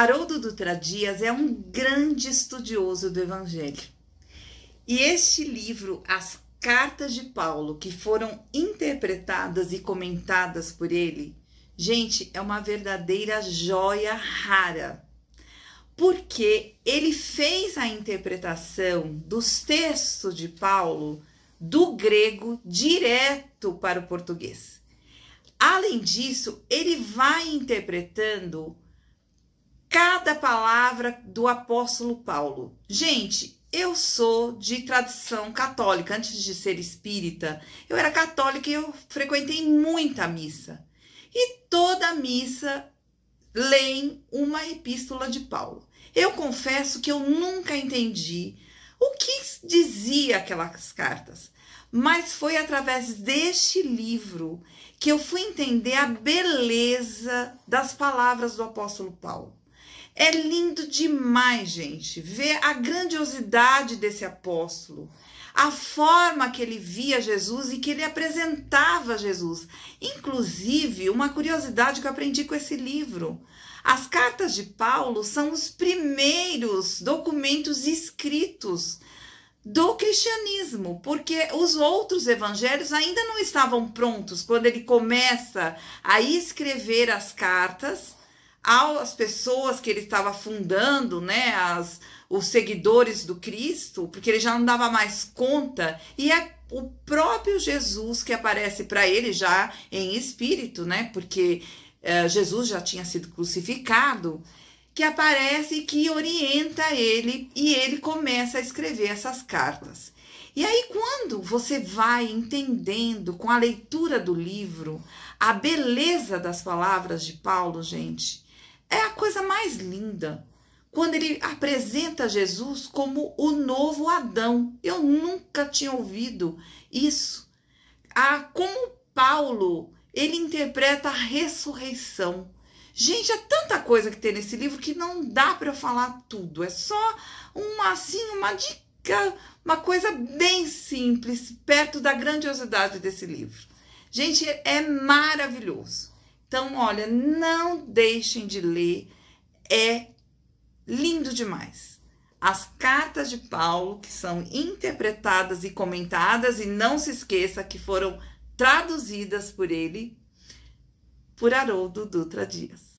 Haroldo Dutra Dias é um grande estudioso do Evangelho. E este livro, As Cartas de Paulo, que foram interpretadas e comentadas por ele, gente, é uma verdadeira joia rara. Porque ele fez a interpretação dos textos de Paulo do grego direto para o português. Além disso, ele vai interpretando cada palavra do apóstolo Paulo. Gente, eu sou de tradição católica, antes de ser espírita. Eu era católica e eu frequentei muita missa. E toda missa leem uma epístola de Paulo. Eu confesso que eu nunca entendi o que dizia aquelas cartas, mas foi através deste livro que eu fui entender a beleza das palavras do apóstolo Paulo. É lindo demais, gente, ver a grandiosidade desse apóstolo, a forma que ele via Jesus e que ele apresentava Jesus. Inclusive, uma curiosidade que eu aprendi com esse livro. As cartas de Paulo são os primeiros documentos escritos do cristianismo, porque os outros evangelhos ainda não estavam prontos quando ele começa a escrever as cartas às pessoas que ele estava fundando, né, as, os seguidores do Cristo, porque ele já não dava mais conta, e é o próprio Jesus que aparece para ele já em espírito, né, porque eh, Jesus já tinha sido crucificado, que aparece e que orienta ele, e ele começa a escrever essas cartas. E aí, quando você vai entendendo com a leitura do livro a beleza das palavras de Paulo, gente, é a coisa mais linda. Quando ele apresenta Jesus como o novo Adão. Eu nunca tinha ouvido isso. Ah, como Paulo, ele interpreta a ressurreição. Gente, é tanta coisa que tem nesse livro que não dá para falar tudo. É só uma assim, uma dica, uma coisa bem simples, perto da grandiosidade desse livro. Gente, é maravilhoso. Então, olha, não deixem de ler, é lindo demais. As cartas de Paulo, que são interpretadas e comentadas, e não se esqueça que foram traduzidas por ele, por Haroldo Dutra Dias.